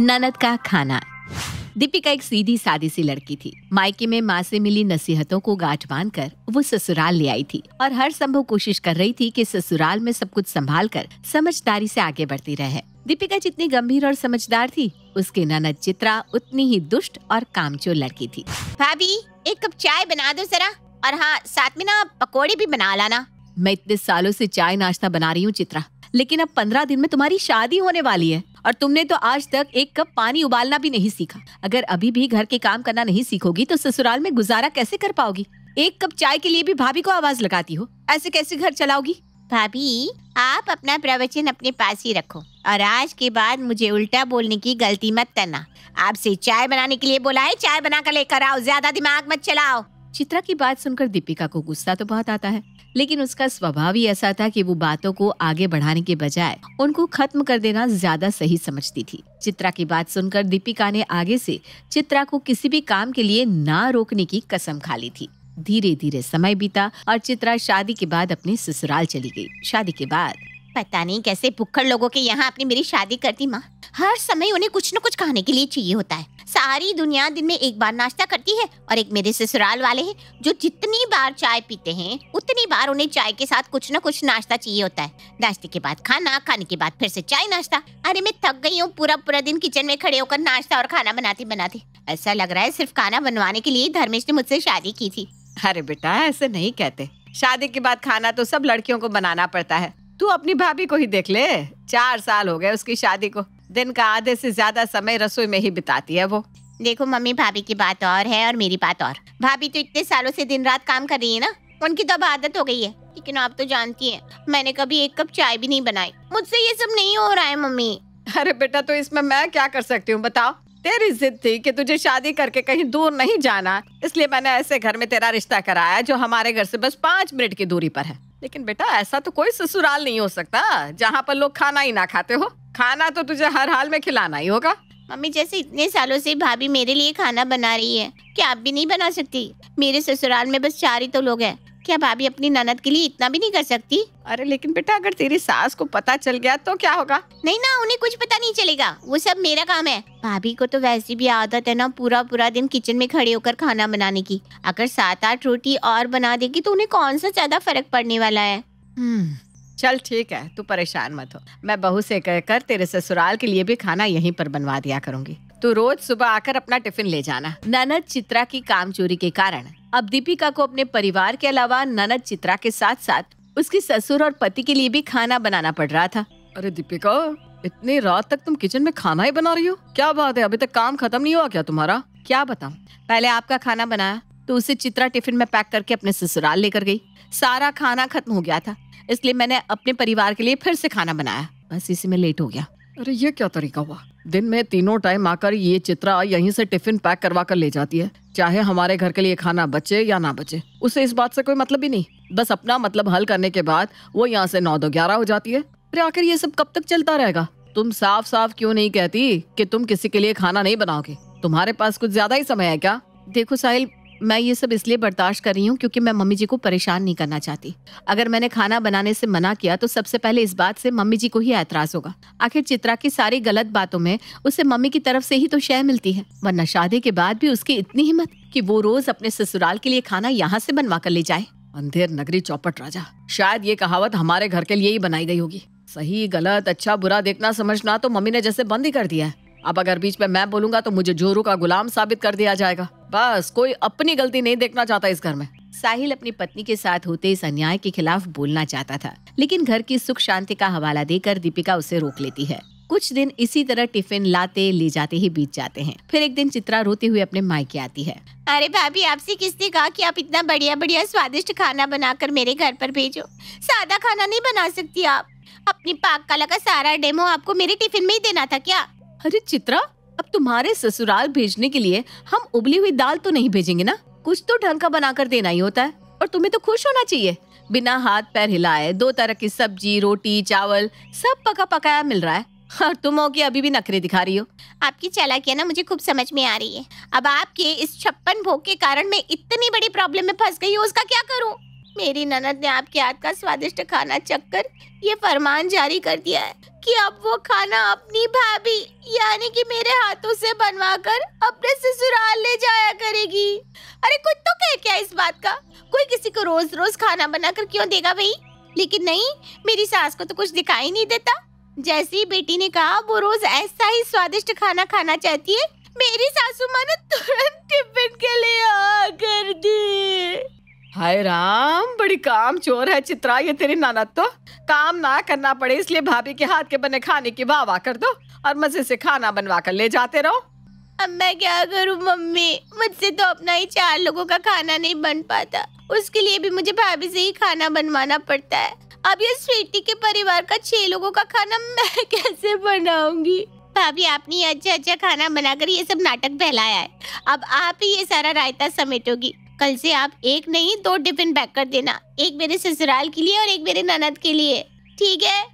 ननद का खाना दीपिका एक सीधी सादी सी लड़की थी मायके में माँ से मिली नसीहतों को गांठ बांध कर वो ससुराल ले आई थी और हर संभव कोशिश कर रही थी कि ससुराल में सब कुछ संभाल कर समझदारी से आगे बढ़ती रहे दीपिका जितनी गंभीर और समझदार थी उसके ननद चित्रा उतनी ही दुष्ट और कामचोर लड़की थी भाभी एक कप चाय बना दो जरा और हाँ साथ में ना पकौड़े भी बना लाना मैं इतने सालों से चाय नाश्ता बना रही हूँ चित्रा लेकिन अब पंद्रह दिन में तुम्हारी शादी होने वाली है और तुमने तो आज तक एक कप पानी उबालना भी नहीं सीखा अगर अभी भी घर के काम करना नहीं सीखोगी तो ससुराल में गुजारा कैसे कर पाओगी एक कप चाय के लिए भी भाभी को आवाज लगाती हो ऐसे कैसे घर चलाओगी भाभी आप अपना प्रवचन अपने पास ही रखो और आज के बाद मुझे उल्टा बोलने की गलती मत करना आपसे चाय बनाने के लिए बोला है चाय बना कर लेकर आओ ज्यादा दिमाग मत चलाओ चित्रा की बात सुनकर दीपिका को गुस्सा तो बहुत आता है लेकिन उसका स्वभाव ही ऐसा था कि वो बातों को आगे बढ़ाने के बजाय उनको खत्म कर देना ज्यादा सही समझती थी चित्रा की बात सुनकर दीपिका ने आगे से चित्रा को किसी भी काम के लिए ना रोकने की कसम खा ली थी धीरे धीरे समय बीता और चित्रा शादी के बाद अपने ससुराल चली गई शादी के बाद पता नहीं कैसे भुखड़ लोगों के यहाँ अपनी मेरी शादी करती माँ हर समय उन्हें कुछ न कुछ खाने के लिए चाहिए होता है सारी दुनिया दिन में एक बार नाश्ता करती है और एक मेरे ससुराल वाले हैं जो जितनी बार चाय पीते हैं उतनी बार उन्हें चाय के साथ कुछ ना कुछ नाश्ता चाहिए होता है नाश्ते के बाद खाना खाने के बाद फिर से चाय नाश्ता अरे मैं थक गई हूँ पूरा पूरा दिन किचन में खड़े होकर नाश्ता और खाना बनाते बनाते ऐसा लग रहा है सिर्फ खाना बनवाने के लिए धर्मेश ने मुझसे शादी की थी अरे बेटा ऐसे नहीं कहते शादी के बाद खाना तो सब लड़कियों को बनाना पड़ता है तू अपनी भाभी को ही देख ले चार साल हो गए उसकी शादी को दिन का आधे से ज्यादा समय रसोई में ही बिताती है वो देखो मम्मी भाभी की बात और है और मेरी बात और भाभी तो इतने सालों से दिन रात काम कर रही है ना उनकी तो अब आदत हो गई है लेकिन आप तो जानती हैं मैंने कभी एक कप चाय भी नहीं बनाई मुझसे ये सब नहीं हो रहा है मम्मी अरे बेटा तो इसमें मैं क्या कर सकती हूँ बताओ तेरी जिद थी कि तुझे शादी करके कहीं दूर नहीं जाना इसलिए मैंने ऐसे घर में तेरा रिश्ता कराया जो हमारे घर से बस पाँच मिनट की दूरी पर है लेकिन बेटा ऐसा तो कोई ससुराल नहीं हो सकता जहाँ पर लोग खाना ही ना खाते हो खाना तो तुझे हर हाल में खिलाना ही होगा मम्मी जैसे इतने सालों से भाभी मेरे लिए खाना बना रही है क्या आप भी नहीं बना सकती मेरे ससुराल में बस चार ही तो लोग हैं क्या भाभी अपनी ननद के लिए इतना भी नहीं कर सकती अरे लेकिन बेटा अगर तेरी सास को पता चल गया तो क्या होगा नहीं ना उन्हें कुछ पता नहीं चलेगा वो सब मेरा काम है भाभी को तो वैसे भी आदत है ना पूरा पूरा दिन किचन में खड़े होकर खाना बनाने की अगर सात आठ रोटी और बना देगी तो उन्हें कौन सा ज्यादा फर्क पड़ने वाला है हम्म, चल ठीक है तू परेशान मत हो मैं बहू से कहकर तेरे ससुराल के लिए भी खाना यहीं पर बनवा दिया करूंगी तू रोज सुबह आकर अपना टिफिन ले जाना ननद चित्रा की काम चोरी के कारण अब दीपिका को अपने परिवार के अलावा ननद चित्रा के साथ साथ उसकी ससुर और पति के लिए भी खाना बनाना पड़ रहा था अरे दीपिका इतनी रात तक तुम किचन में खाना ही बना रही हो क्या बात है अभी तक काम खत्म नहीं हुआ क्या तुम्हारा क्या बताऊँ पहले आपका खाना बनाया तो उसे चित्रा टिफिन में पैक करके अपने ससुराल लेकर गई सारा खाना खत्म हो गया था इसलिए मैंने अपने परिवार के लिए फिर से खाना बनाया बस इसी में लेट हो गया अरे ये क्या तरीका हुआ दिन में तीनों टाइम आकर ये चित्रा यहीं से टिफिन पैक करवा कर ले जाती है चाहे हमारे घर के लिए खाना बचे या ना बचे उसे इस बात से कोई मतलब ही नहीं बस अपना मतलब हल करने के बाद वो यहाँ से नौ दो ग्यारह हो जाती है अरे आखिर ये सब कब तक चलता रहेगा तुम साफ साफ क्यों नहीं कहती कि तुम किसी के लिए खाना नहीं बनाओगे तुम्हारे पास कुछ ज्यादा ही समय है क्या देखो साहिल मैं ये सब इसलिए बर्दाश्त कर रही हूँ क्योंकि मैं मम्मी जी को परेशान नहीं करना चाहती अगर मैंने खाना बनाने से मना किया तो सबसे पहले इस बात से मम्मी जी को ही ऐतराज होगा आखिर चित्रा की सारी गलत बातों में उसे मम्मी की तरफ से ही तो शय मिलती है वरना शादी के बाद भी उसकी इतनी हिम्मत कि वो रोज अपने ससुराल के लिए खाना यहाँ से बनवा कर ले जाए अंधेर नगरी चौपट राजा शायद ये कहावत हमारे घर के लिए ही बनाई गई होगी सही गलत अच्छा बुरा देखना समझना तो मम्मी ने जैसे बंद ही कर दिया है अब अगर बीच में मैं बोलूंगा तो मुझे जोरू का गुलाम साबित कर दिया जाएगा बस कोई अपनी गलती नहीं देखना चाहता इस घर में साहिल अपनी पत्नी के साथ होते इस अन्याय के खिलाफ बोलना चाहता था लेकिन घर की सुख शांति का हवाला देकर दीपिका उसे रोक लेती है कुछ दिन इसी तरह टिफिन लाते ले जाते ही बीत जाते हैं फिर एक दिन चित्रा रोते हुए अपने मायके आती है अरे भाभी आपसे किसने कहा कि आप इतना बढ़िया बढ़िया स्वादिष्ट खाना बनाकर मेरे घर पर भेजो सादा खाना नहीं बना सकती आप अपनी पाक कला का सारा डेमो आपको मेरे टिफिन में ही देना था क्या अरे चित्रा अब तुम्हारे ससुराल भेजने के लिए हम उबली हुई दाल तो नहीं भेजेंगे ना कुछ तो ढंग का बनाकर देना ही होता है और तुम्हें तो खुश होना चाहिए बिना हाथ पैर हिलाए दो तरह की सब्जी रोटी चावल सब पका पकाया मिल रहा है और तुम हो कि अभी भी नखरे दिखा रही हो आपकी चालाकियां ना मुझे खूब समझ में आ रही है अब आपके इस छप्पन भोग के कारण मैं इतनी बड़ी प्रॉब्लम में फंस गई हूँ उसका क्या करूँ मेरी ननद ने आपके हाथ का स्वादिष्ट खाना चक्कर ये फरमान जारी कर दिया है कि अब वो खाना अपनी भाभी यानी कि मेरे हाथों से बनवा कर अपने ससुराल ले जाया करेगी अरे कुछ तो कह क्या इस बात का कोई किसी को रोज रोज खाना बनाकर क्यों देगा भाई लेकिन नहीं मेरी सास को तो कुछ दिखाई नहीं देता जैसे ही बेटी ने कहा वो रोज ऐसा ही स्वादिष्ट खाना खाना चाहती है मेरी सासू माँ ने तुरंत टिफिन हाय राम बड़ी काम चोर है चित्रा ये तेरी नानद तो काम ना करना पड़े इसलिए भाभी के हाथ के बने खाने की वाह वाह कर दो और मजे से खाना बनवा कर ले जाते रहो अब मैं क्या करूँ मम्मी मुझसे तो अपना ही चार लोगों का खाना नहीं बन पाता उसके लिए भी मुझे भाभी से ही खाना बनवाना पड़ता है अब ये स्वीटी के परिवार का छह लोगों का खाना मैं कैसे बनाऊंगी भाभी आपने अच्छा अच्छा खाना बनाकर ये सब नाटक फैलाया है अब आप ही ये सारा रायता समेटोगी कल से आप एक नहीं दो टिफिन पैक कर देना एक मेरे ससुराल के लिए और एक मेरे ननद के लिए ठीक है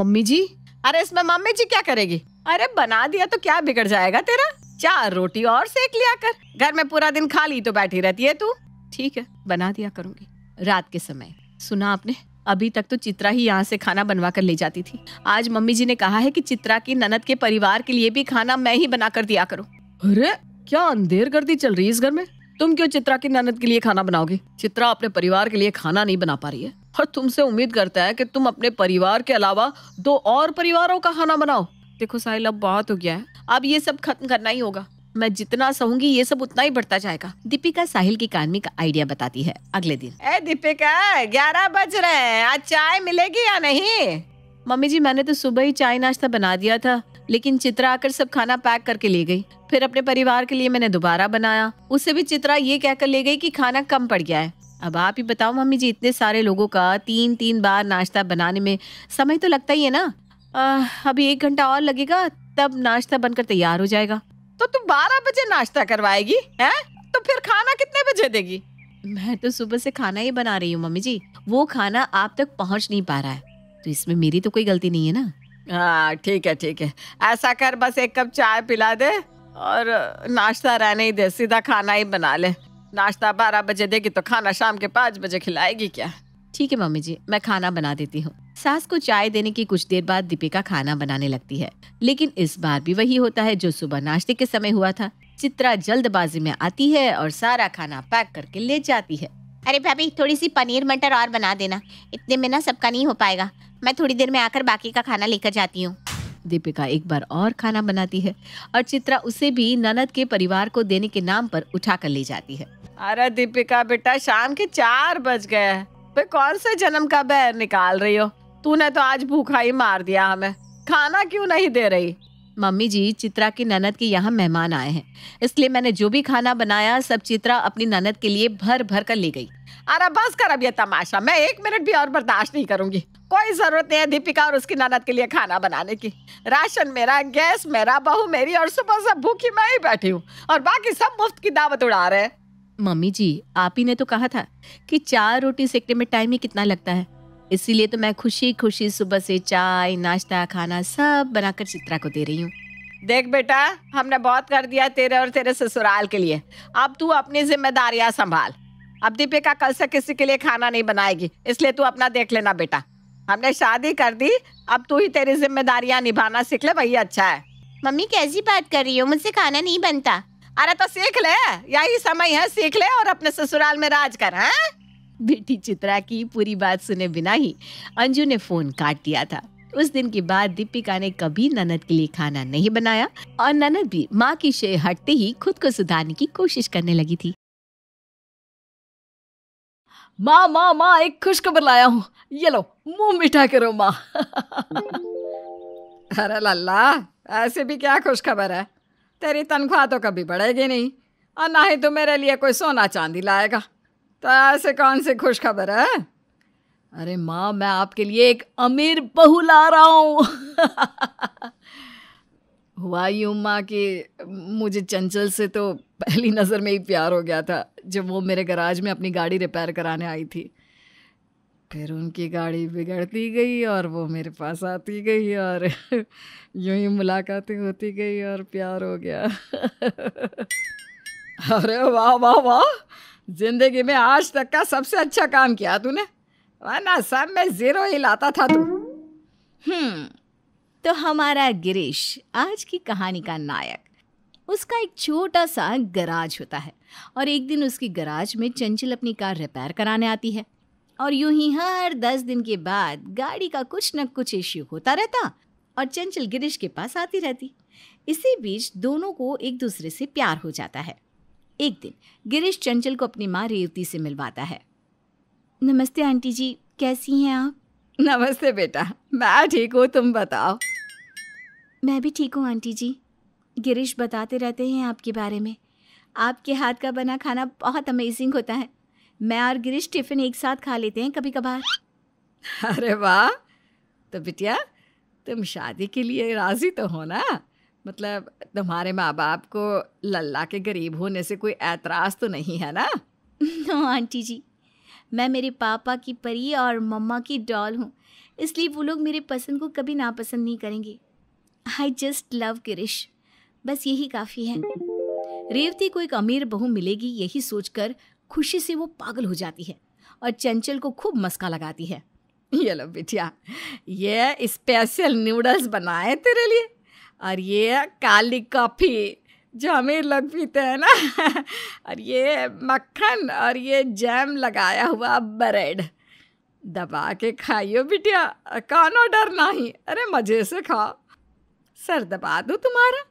मम्मी जी अरे इसमें मम्मी जी क्या करेगी अरे बना दिया तो क्या बिगड़ जाएगा तेरा चार रोटी और सेक लिया कर घर में पूरा दिन खाली तो बैठी रहती है तू ठीक है बना दिया करूंगी रात के समय सुना आपने अभी तक तो चित्रा ही यहाँ से खाना बनवा कर ले जाती थी आज मम्मी जी ने कहा है कि चित्रा की ननद के परिवार के लिए भी खाना मैं ही बना कर दिया करूँ अरे क्या अंधेर गर्दी चल रही है इस घर में तुम क्यों चित्रा की ननद के लिए खाना बनाओगे चित्रा अपने परिवार के लिए खाना नहीं बना पा रही है और तुमसे उम्मीद करता है कि तुम अपने परिवार के अलावा दो और परिवारों का खाना बनाओ देखो साहिल अब बहुत हो गया है अब ये सब खत्म करना ही होगा मैं जितना सहूंगी ये सब उतना ही बढ़ता जाएगा दीपिका साहिल की कहानी का आइडिया बताती है अगले दिन ए दीपिका ग्यारह बज रहे हैं आज चाय मिलेगी या नहीं मम्मी जी मैंने तो सुबह ही चाय नाश्ता बना दिया था लेकिन चित्रा आकर सब खाना पैक करके ले गई फिर अपने परिवार के लिए मैंने दोबारा बनाया उससे भी चित्रा ये कहकर ले गई कि खाना कम पड़ गया है अब आप ही बताओ मम्मी जी इतने सारे लोगों का तीन तीन बार नाश्ता बनाने में समय तो लगता ही है ना अभी एक घंटा और लगेगा तब नाश्ता बनकर तैयार हो जाएगा तो तू बारह बजे नाश्ता करवाएगी है तो फिर खाना कितने बजे देगी मैं तो सुबह से खाना ही बना रही हूँ मम्मी जी वो खाना आप तक पहुँच नहीं पा रहा है तो इसमें मेरी तो कोई गलती नहीं है ना हाँ ठीक है ठीक है ऐसा कर बस एक कप चाय पिला दे और नाश्ता रहने ही दे सीधा खाना ही बना ले नाश्ता बारह बजे देगी तो खाना शाम के पाँच बजे खिलाएगी क्या ठीक है मम्मी जी मैं खाना बना देती हूँ सास को चाय देने की कुछ देर बाद दीपिका खाना बनाने लगती है लेकिन इस बार भी वही होता है जो सुबह नाश्ते के समय हुआ था चित्रा जल्दबाजी में आती है और सारा खाना पैक करके ले जाती है अरे भाभी थोड़ी सी पनीर मटर और बना देना इतने में ना सबका नहीं हो पाएगा मैं थोड़ी देर में आकर बाकी का खाना लेकर जाती हूँ दीपिका एक बार और खाना बनाती है और चित्रा उसे भी ननद के परिवार को देने के नाम पर उठा कर ले जाती है अरे दीपिका बेटा शाम के चार बज गए पे कौन से जन्म का बैर निकाल रही हो तूने तो आज भूखा ही मार दिया हमें खाना क्यों नहीं दे रही मम्मी जी चित्रा की ननद के यहाँ मेहमान आए हैं इसलिए मैंने जो भी खाना बनाया सब चित्रा अपनी ननद के लिए भर भर कर ले गई अरे बस कर अब ये तमाशा मैं एक मिनट भी और बर्दाश्त नहीं करूंगी कोई जरूरत नहीं है दीपिका और उसकी ननद के लिए खाना बनाने की राशन मेरा गैस मेरा बहू मेरी और सुबह से भूखी मैं ही बैठी हूँ और बाकी सब मुफ्त की दावत उड़ा रहे हैं मम्मी जी आप ही ने तो कहा था कि चार रोटी सेकने में टाइम ही कितना लगता है इसीलिए तो मैं खुशी खुशी सुबह से चाय नाश्ता खाना सब बनाकर चित्रा को दे रही हूँ देख बेटा हमने बहुत कर दिया तेरे और तेरे ससुराल के लिए अब तू अपनी जिम्मेदारियां संभाल अब दीपिका कल से किसी के लिए खाना नहीं बनाएगी इसलिए तू अपना देख लेना बेटा हमने शादी कर दी अब तू ही तेरी जिम्मेदारियाँ निभाना सीख ले वही अच्छा है मम्मी कैसी बात कर रही हो मुझसे खाना नहीं बनता अरे तो सीख ले यही समय है सीख ले और अपने ससुराल में राज कर है बेटी चित्रा की पूरी बात सुने बिना ही अंजू ने फोन काट दिया था उस दिन के बाद दीपिका ने कभी ननद के लिए खाना नहीं बनाया और ननद भी माँ की शे हटते ही खुद को सुधारने की कोशिश करने लगी थी माँ माँ माँ एक खुशखबर लाया हूँ ये लो मुंह मीठा करो माँ अरे लल्ला ऐसे भी क्या खुशखबर है तेरी तनख्वाह तो कभी बढ़ेगी नहीं और ना ही तो मेरे लिए कोई सोना चांदी लाएगा तो ऐसे कौन सी खुशखबर है अरे माँ मैं आपके लिए एक अमीर बहू ला रहा हूँ हुआ यूँ माँ कि मुझे चंचल से तो पहली नज़र में ही प्यार हो गया था जब वो मेरे गराज में अपनी गाड़ी रिपेयर कराने आई थी फिर उनकी गाड़ी बिगड़ती गई और वो मेरे पास आती गई और यूं ही मुलाकातें होती गई और प्यार हो गया अरे वाह वाह वाह जिंदगी में आज तक का सबसे अच्छा काम किया तूने वरना सब में ज़ीरो ही लाता था तू हम्म तो हमारा गिरीश आज की कहानी का नायक उसका एक छोटा सा गराज होता है और एक दिन उसकी गराज में चंचल अपनी कार रिपेयर कराने आती है और यूं ही हर दस दिन के बाद गाड़ी का कुछ न कुछ इश्यू होता रहता और चंचल गिरीश के पास आती रहती इसी बीच दोनों को एक दूसरे से प्यार हो जाता है एक दिन गिरीश चंचल को अपनी माँ रेवती से मिलवाता है नमस्ते आंटी जी कैसी हैं आप नमस्ते बेटा मैं ठीक हूँ तुम बताओ मैं भी ठीक हूँ आंटी जी गिरीश बताते रहते हैं आपके बारे में आपके हाथ का बना खाना बहुत अमेजिंग होता है मैं और गिरीश टिफ़िन एक साथ खा लेते हैं कभी कभार अरे वाह तो बिटिया तुम शादी के लिए राज़ी तो हो ना मतलब तुम्हारे माँ बाप को लल्ला के गरीब होने से कोई एतराज़ तो नहीं है ना नो आंटी जी मैं मेरे पापा की परी और मम्मा की डॉल हूँ इसलिए वो लोग मेरे पसंद को कभी नापसंद नहीं करेंगे आई जस्ट लव गिरीश बस यही काफ़ी है रेवती को एक अमीर बहू मिलेगी यही सोचकर खुशी से वो पागल हो जाती है और चंचल को खूब मस्का लगाती है ये लो बिटिया ये स्पेशल नूडल्स बनाए तेरे लिए और ये काली कॉफ़ी जो हमें लग पीते तो हैं ना और ये मक्खन और ये जैम लगाया हुआ ब्रेड दबा के खाइयो बिटिया कानो डर नहीं अरे मज़े से खाओ सर दबा दो तुम्हारा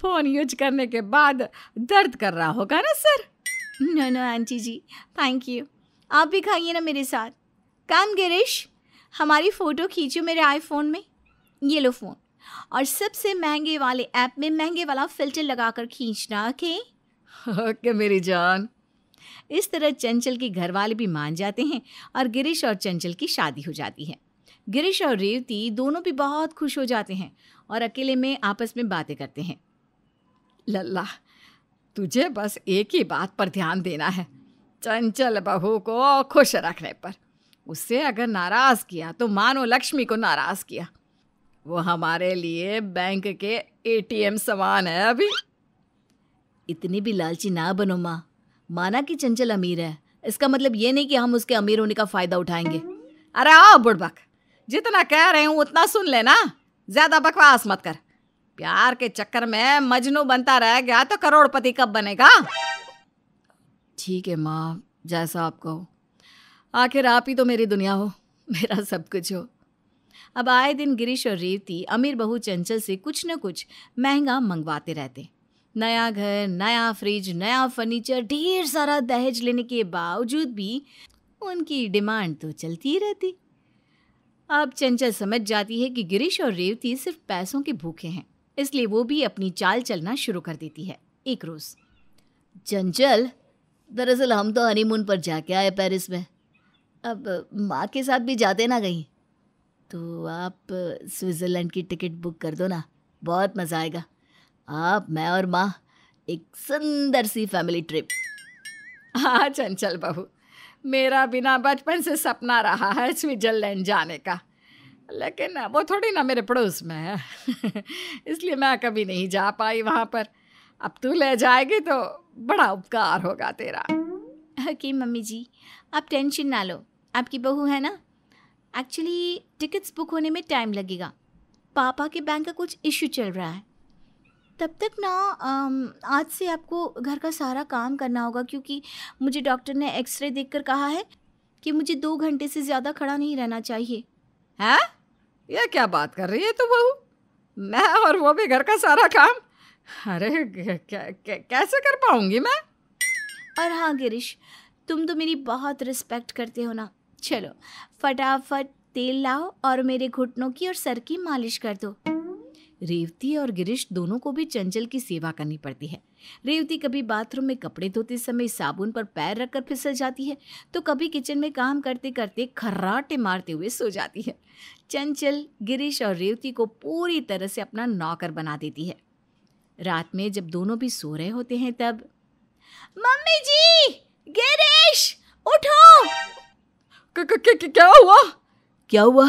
फ़ोन यूज करने के बाद दर्द कर रहा होगा ना sir no no aunty ji thank you आप भी खाइए ना मेरे साथ काम गिरीश हमारी फ़ोटो खींचो मेरे आईफोन में ये लो फ़ोन और सबसे महंगे वाले ऐप में महंगे वाला फिल्टर लगाकर खींचना के ओके मेरी जान इस तरह चंचल के घर वाले भी मान जाते हैं और गिरीश और चंचल की शादी हो जाती है गिरीश और रेवती दोनों भी बहुत खुश हो जाते हैं और अकेले में आपस में बातें करते हैं लल्ला तुझे बस एक ही बात पर ध्यान देना है चंचल बहू को खुश रखने पर उससे अगर नाराज़ किया तो मानो लक्ष्मी को नाराज़ किया वो हमारे लिए बैंक के एटीएम समान है अभी इतनी भी लालची ना बनो माँ माना कि चंचल अमीर है इसका मतलब ये नहीं कि हम उसके अमीर होने का फायदा उठाएंगे अरे आओ बुड़बक जितना कह रहे हूँ उतना सुन लेना ज्यादा बकवास मत कर प्यार के चक्कर में मजनू बनता रह गया तो करोड़पति कब बनेगा ठीक है माँ जैसा आप कहो आखिर आप ही तो मेरी दुनिया हो मेरा सब कुछ हो अब आए दिन गिरीश और रेवती अमीर बहू चंचल से कुछ न कुछ महंगा मंगवाते रहते नया घर नया फ्रिज नया फर्नीचर ढेर सारा दहेज लेने के बावजूद भी उनकी डिमांड तो चलती ही रहती अब चंचल समझ जाती है कि गिरीश और रेवती सिर्फ पैसों के भूखे हैं इसलिए वो भी अपनी चाल चलना शुरू कर देती है एक रोज़ चंचल दरअसल हम तो हनीमून पर जाके आए पेरिस में अब माँ के साथ भी जाते ना कहीं तो आप स्विट्ज़रलैंड की टिकट बुक कर दो ना बहुत मज़ा आएगा आप मैं और माँ एक सुंदर सी फैमिली ट्रिप हाँ चंचल बहू मेरा बिना बचपन से सपना रहा है स्विट्ज़रलैंड जाने का लेकिन वो थोड़ी ना मेरे पड़ोस में है इसलिए मैं कभी नहीं जा पाई वहाँ पर अब तू ले जाएगी तो बड़ा उपकार होगा तेरा हकीम मम्मी जी आप टेंशन ना लो आपकी बहू है ना एक्चुअली टिकट्स बुक होने में टाइम लगेगा पापा के बैंक का कुछ इश्यू चल रहा है तब तक ना आज से आपको घर का सारा काम करना होगा क्योंकि मुझे डॉक्टर ने एक्सरे देख कहा है कि मुझे दो घंटे से ज़्यादा खड़ा नहीं रहना चाहिए है यह क्या बात कर रही है तू बहू मैं और वो भी घर का सारा काम अरे क्या, कैसे कर पाऊंगी मैं और हाँ गिरीश तुम तो मेरी बहुत रिस्पेक्ट करते हो ना चलो फटाफट तेल लाओ और मेरे घुटनों की और सर की मालिश कर दो रेवती और गिरीश दोनों को भी चंचल की सेवा करनी पड़ती है रेवती कभी बाथरूम में कपड़े धोते समय साबुन पर पैर रखकर फिसल जाती है तो कभी किचन में काम करते करते खर्राटे मारते हुए सो जाती है चंचल गिरीश और रेवती को पूरी तरह से अपना नौकर बना देती है रात में जब दोनों भी सो रहे होते हैं तब मम्मी जी गिरीश उठो क्या हुआ क्या हुआ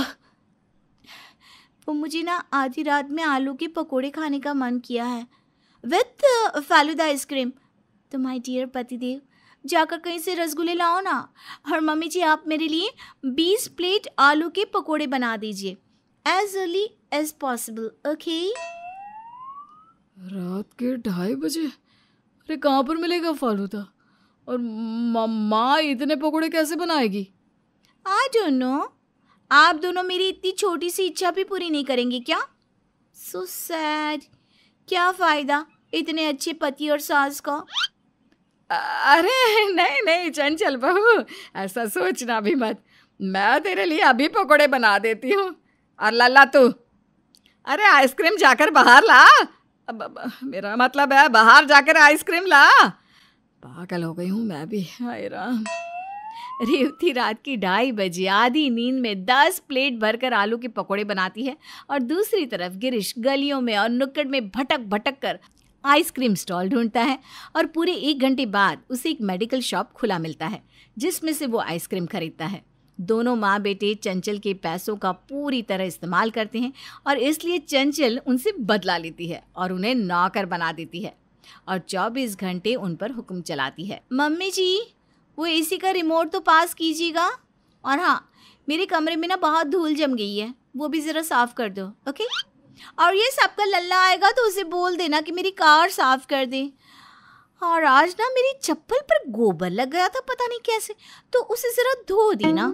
वो मुझे ना आधी रात में आलू के पकोड़े खाने का मन किया है विथ फालूदा आइसक्रीम तो माई डियर पतिदेव जाकर कहीं से रसगुल्ले लाओ ना और मम्मी जी आप मेरे लिए बीस प्लेट आलू के पकोड़े बना दीजिए as early as possible okay रात के ढाई बजे अरे कहाँ पर मिलेगा फालूदा और माँ इतने पकोड़े कैसे बनाएगी आ जोनो आप दोनों मेरी इतनी छोटी सी इच्छा भी पूरी नहीं करेंगे क्या सो so सैड क्या फ़ायदा इतने अच्छे पति और सास का अरे नहीं नहीं चंचल बहू ऐसा सोचना भी मत मैं तेरे लिए अभी पकोड़े बना देती हूँ और लल्ला तू अरे आइसक्रीम जाकर बाहर ला अब, अब, मेरा मतलब है बाहर जाकर आइसक्रीम ला पागल हो गई हूँ मैं भी हाय राम रेवती रात की ढाई बजे आधी नींद में दस प्लेट भरकर आलू के पकौड़े बनाती है और दूसरी तरफ गिरीश गलियों में और नुक्कड़ में भटक भटक कर आइसक्रीम स्टॉल ढूंढता है और पूरे एक घंटे बाद उसे एक मेडिकल शॉप खुला मिलता है जिसमें से वो आइसक्रीम खरीदता है दोनों माँ बेटे चंचल के पैसों का पूरी तरह इस्तेमाल करते हैं और इसलिए चंचल उनसे बदला लेती है और उन्हें नौकर बना देती है और 24 घंटे उन पर हुक्म चलाती है मम्मी जी वो एसी का रिमोट तो पास कीजिएगा और हाँ मेरे कमरे में ना बहुत धूल जम गई है वो भी ज़रा साफ़ कर दो ओके और ये सबका लल्ला आएगा तो उसे बोल देना कि मेरी कार साफ़ कर दे और आज ना मेरी चप्पल पर गोबर लग गया था पता नहीं कैसे तो उसे ज़रा धो देना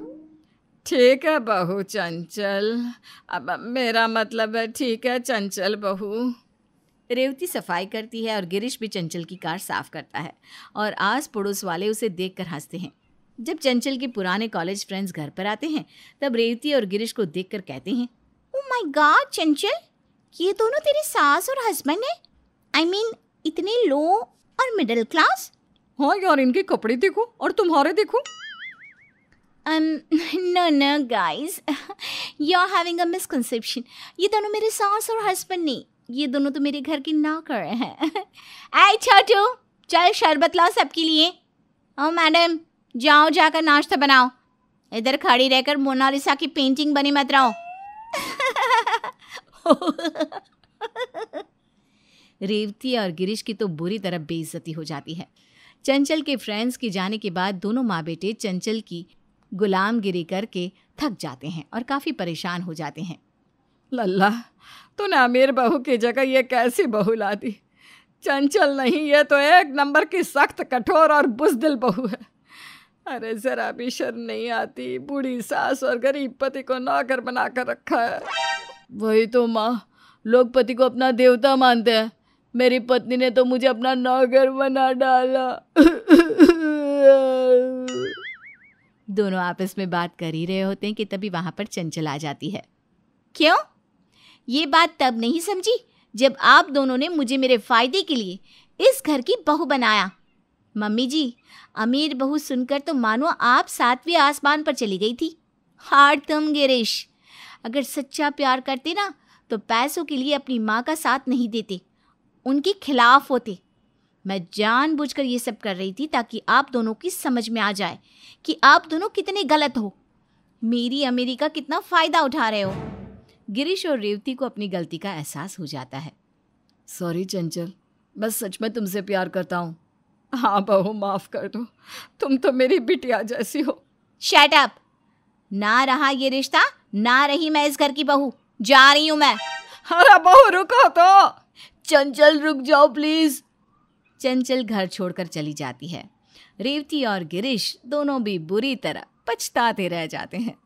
ठीक है बहू चंचल अब मेरा मतलब है ठीक है चंचल बहू रेवती सफाई करती है और गिरीश भी चंचल की कार साफ करता है और आस पड़ोस वाले उसे देख कर हंसते हैं जब चंचल के पुराने कॉलेज फ्रेंड्स घर पर आते हैं तब रेवती और गिरीश को देख कर कहते हैं ओ माय गॉड चंचल ये दोनों तेरे सास और हस्बैंड है आई I मीन mean, इतने लो और मिडिल क्लास हाँ यार इनके कपड़े देखो और तुम्हारे देखो no no guys you are having a misconception ये दोनों मेरे सास और हस्बैंड नहीं ये दोनों तो मेरे घर के रहे हैं आए छोटू चल शरबत लाओ सबके लिए ओ मैडम जाओ जाकर नाश्ता बनाओ इधर खड़ी रहकर मोनालिसा की पेंटिंग बनी मत रहो रेवती और गिरीश की तो बुरी तरह बेइज्जती हो जाती है चंचल के फ्रेंड्स के जाने के बाद दोनों माँ बेटे चंचल की गुलामगिरी करके थक जाते हैं और काफ़ी परेशान हो जाते हैं लल्ला तूने अमीर बहू की जगह ये कैसी बहू ला दी चंचल नहीं ये तो एक नंबर की सख्त कठोर और बुजदिल बहू है अरे जरा भी शर्म नहीं आती बूढ़ी सास और गरीब पति को नौकर बना कर रखा है वही तो माँ लोग पति को अपना देवता मानते हैं मेरी पत्नी ने तो मुझे अपना नौकर बना डाला दोनों आपस में बात कर ही रहे होते हैं कि तभी वहाँ पर चंचल आ जाती है क्यों ये बात तब नहीं समझी जब आप दोनों ने मुझे मेरे फायदे के लिए इस घर की बहू बनाया मम्मी जी अमीर बहू सुनकर तो मानो आप सातवें आसमान पर चली गई थी हार तुम गिरीश अगर सच्चा प्यार करते ना तो पैसों के लिए अपनी माँ का साथ नहीं देते उनके खिलाफ होते मैं जानबूझकर ये सब कर रही थी ताकि आप दोनों की समझ में आ जाए कि आप दोनों कितने गलत हो मेरी अमेरिका कितना फ़ायदा उठा रहे हो गिरीश और रेवती को अपनी गलती का एहसास हो जाता है सॉरी चंचल बस सच में तुमसे प्यार करता हूँ हाँ बहू माफ़ कर दो तुम तो मेरी बिटिया जैसी हो शैट अप ना रहा ये रिश्ता ना रही मैं इस घर की बहू जा रही हूँ मैं अरे हाँ, बहू रुको तो चंचल रुक जाओ प्लीज़ चंचल घर छोड़कर चली जाती है रेवती और गिरीश दोनों भी बुरी तरह पछताते रह जाते हैं